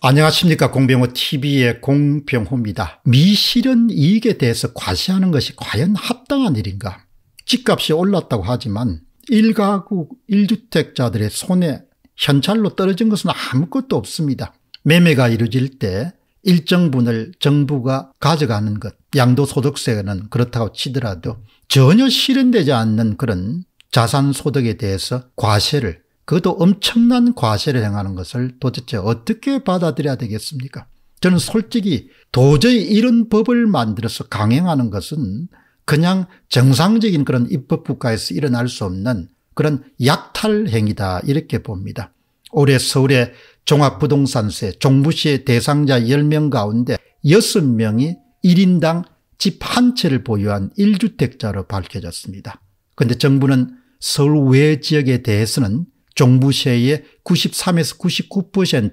안녕하십니까 공병호 tv의 공병호입니다. 미실현 이익에 대해서 과시하는 것이 과연 합당한 일인가 집값이 올랐다고 하지만 1가구 1주택자들의 손에 현찰로 떨어진 것은 아무것도 없습니다. 매매가 이루어질 때 일정분을 정부가 가져가는 것 양도소득세는 그렇다고 치더라도 전혀 실현되지 않는 그런 자산소득에 대해서 과세를 그것도 엄청난 과세를 행하는 것을 도대체 어떻게 받아들여야 되겠습니까? 저는 솔직히 도저히 이런 법을 만들어서 강행하는 것은 그냥 정상적인 그런 입법국가에서 일어날 수 없는 그런 약탈행위다 이렇게 봅니다. 올해 서울의 종합부동산세 종부시의 대상자 10명 가운데 6명이 1인당 집 한 채를 보유한 1주택자로 밝혀졌습니다. 그런데 정부는 서울 외 지역에 대해서는 종부세의 93에서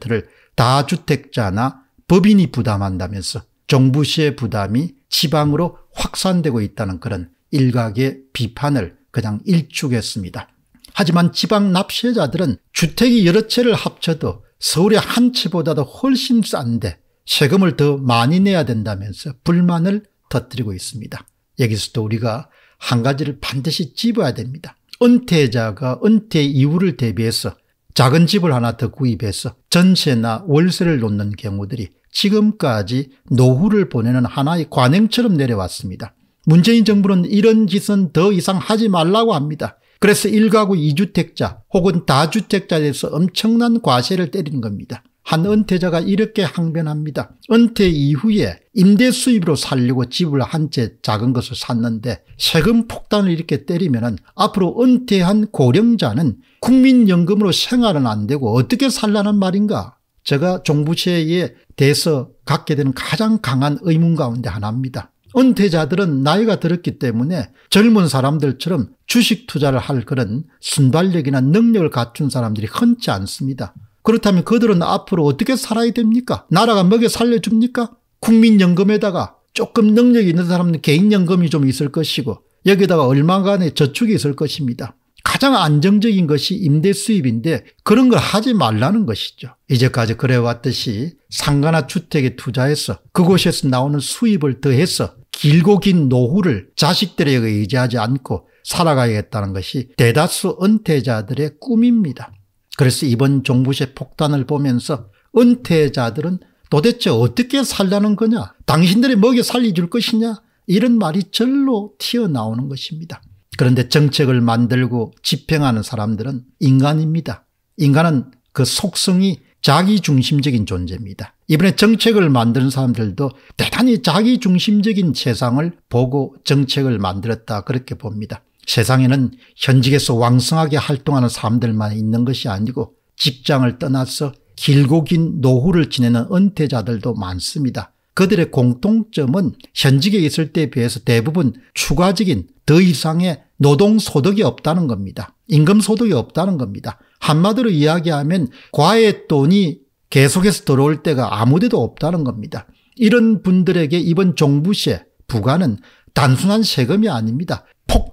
99%를 다주택자나 법인이 부담한다면서 종부세 부담이 지방으로 확산되고 있다는 그런 일각의 비판을 그냥 일축했습니다. 하지만 지방 납세자들은 주택이 여러 채를 합쳐도 서울의 한 채보다도 훨씬 싼데 세금을 더 많이 내야 된다면서 불만을 터뜨리고 있습니다. 여기서도 우리가 한 가지를 반드시 찝어야 됩니다. 은퇴자가 은퇴 이후를 대비해서 작은 집을 하나 더 구입해서 전세나 월세를 놓는 경우들이 지금까지 노후를 보내는 하나의 관행처럼 내려왔습니다. 문재인 정부는 이런 짓은 더 이상 하지 말라고 합니다. 그래서 1가구 2주택자 혹은 다주택자에서 엄청난 과세를 때리는 겁니다. 한 은퇴자가 이렇게 항변합니다. 은퇴 이후에 임대 수입으로 살려고 집을 한 채 작은 것을 샀는데 세금 폭탄을 이렇게 때리면 앞으로 은퇴한 고령자는 국민연금으로 생활은 안 되고 어떻게 살라는 말인가 제가 종부세에 대해서 갖게 되는 가장 강한 의문 가운데 하나입니다. 은퇴자들은 나이가 들었기 때문에 젊은 사람들처럼 주식 투자를 할 그런 순발력이나 능력을 갖춘 사람들이 흔치 않습니다. 그렇다면 그들은 앞으로 어떻게 살아야 됩니까? 나라가 먹여 살려줍니까? 국민연금에다가 조금 능력이 있는 사람은 개인연금이 좀 있을 것이고 여기다가 얼마간의 저축이 있을 것입니다. 가장 안정적인 것이 임대 수입인데 그런 걸 하지 말라는 것이죠. 이제까지 그래왔듯이 상가나 주택에 투자해서 그곳에서 나오는 수입을 더해서 길고 긴 노후를 자식들에게 의지하지 않고 살아가야겠다는 것이 대다수 은퇴자들의 꿈입니다. 그래서 이번 종부세 폭탄을 보면서 은퇴자들은 도대체 어떻게 살라는 거냐 당신들이 먹여 살려줄 것이냐 이런 말이 절로 튀어나오는 것입니다. 그런데 정책을 만들고 집행하는 사람들은 인간입니다. 인간은 그 속성이 자기중심적인 존재입니다. 이번에 정책을 만드는 사람들도 대단히 자기중심적인 세상을 보고 정책을 만들었다 그렇게 봅니다. 세상에는 현직에서 왕성하게 활동하는 사람들만 있는 것이 아니고 직장을 떠나서 길고 긴 노후를 지내는 은퇴자들도 많습니다. 그들의 공통점은 현직에 있을 때에 비해서 대부분 추가적인 더 이상의 노동소득이 없다는 겁니다. 임금소득이 없다는 겁니다. 한마디로 이야기하면 과외 돈이 계속해서 들어올 때가 아무데도 없다는 겁니다. 이런 분들에게 이번 종부세 부과는 단순한 세금이 아닙니다.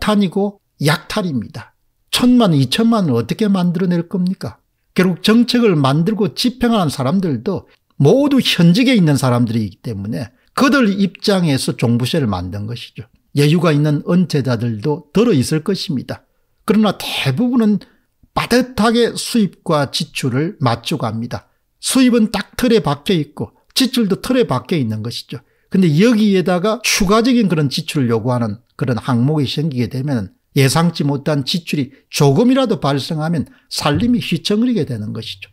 폭탄이고 약탈입니다. 천만, 이천만을 어떻게 만들어낼 겁니까? 결국 정책을 만들고 집행하는 사람들도 모두 현직에 있는 사람들이기 때문에 그들 입장에서 종부세를 만든 것이죠. 여유가 있는 은퇴자들도 들어 있을 것입니다. 그러나 대부분은 빠듯하게 수입과 지출을 맞추고 합니다. 수입은 딱 틀에 박혀 있고 지출도 틀에 박혀 있는 것이죠. 근데 여기에다가 추가적인 그런 지출을 요구하는 그런 항목이 생기게 되면 예상치 못한 지출이 조금이라도 발생하면 살림이 휘청거리게 되는 것이죠.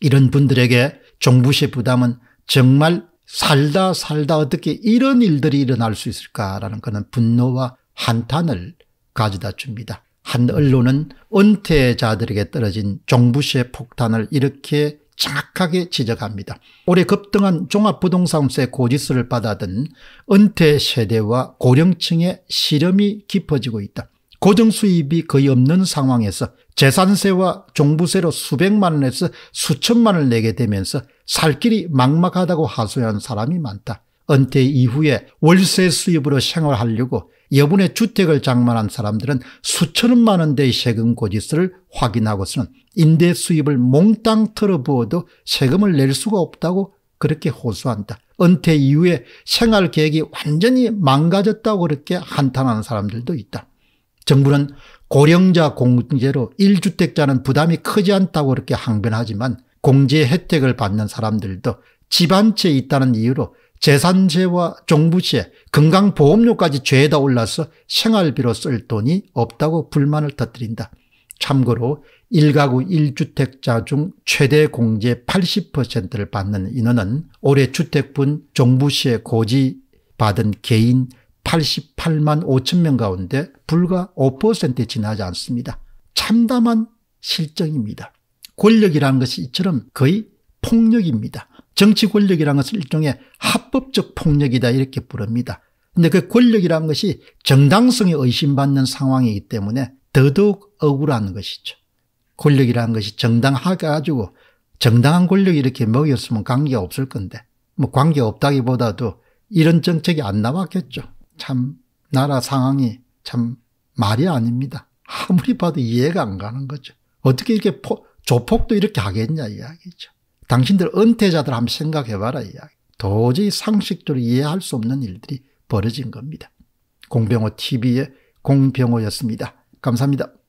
이런 분들에게 종부세 부담은 정말 살다 살다 어떻게 이런 일들이 일어날 수 있을까라는 그런 분노와 한탄을 가져다 줍니다. 한 언론은 은퇴자들에게 떨어진 종부세 폭탄을 이렇게 정확하게 지적합니다. 올해 급등한 종합부동산세 고지수를 받아든 은퇴 세대와 고령층의 실험이 깊어지고 있다. 고정수입이 거의 없는 상황에서 재산세와 종부세로 수백만 원에서 수천만 원을 내게 되면서 살 길이 막막하다고 하소연 사람이 많다. 은퇴 이후에 월세 수입으로 생활하려고 여분의 주택을 장만한 사람들은 수천만 원대의 세금 고지서를 확인하고서는 임대 수입을 몽땅 털어부어도 세금을 낼 수가 없다고 그렇게 호소한다. 은퇴 이후에 생활계획이 완전히 망가졌다고 그렇게 한탄하는 사람들도 있다. 정부는 고령자 공제로 1주택자는 부담이 크지 않다고 그렇게 항변하지만 공제 혜택을 받는 사람들도 집한채 있다는 이유로 재산세와 종부세, 건강보험료까지 죄에다 올라서 생활비로 쓸 돈이 없다고 불만을 터뜨린다. 참고로 1가구 1주택자 중 최대 공제 80%를 받는 인원은 올해 주택분 종부세 고지 받은 개인 88만 5천 명 가운데 불과 5%에 지나지 않습니다. 참담한 실정입니다. 권력이라는 것이 이처럼 거의 폭력입니다. 정치 권력이라 것은 일종의 합법적 폭력이다 이렇게 부릅니다. 근데 그권력이라 것이 정당성이 의심받는 상황이기 때문에 더더욱 억울한 것이죠. 권력이라 것이 정당하게 가지고 정당한 권력이 이렇게 먹였으면 관계가 없을 건데 뭐 관계 없다기보다도 이런 정책이 안 나왔겠죠. 참 나라 상황이 참 말이 아닙니다. 아무리 봐도 이해가 안 가는 거죠. 어떻게 이렇게 포, 조폭도 이렇게 하겠냐 이야기죠. 당신들 은퇴자들 한번 생각해봐라 이야기. 도저히 상식적으로 이해할 수 없는 일들이 벌어진 겁니다. 공병호 TV의 공병호였습니다. 감사합니다.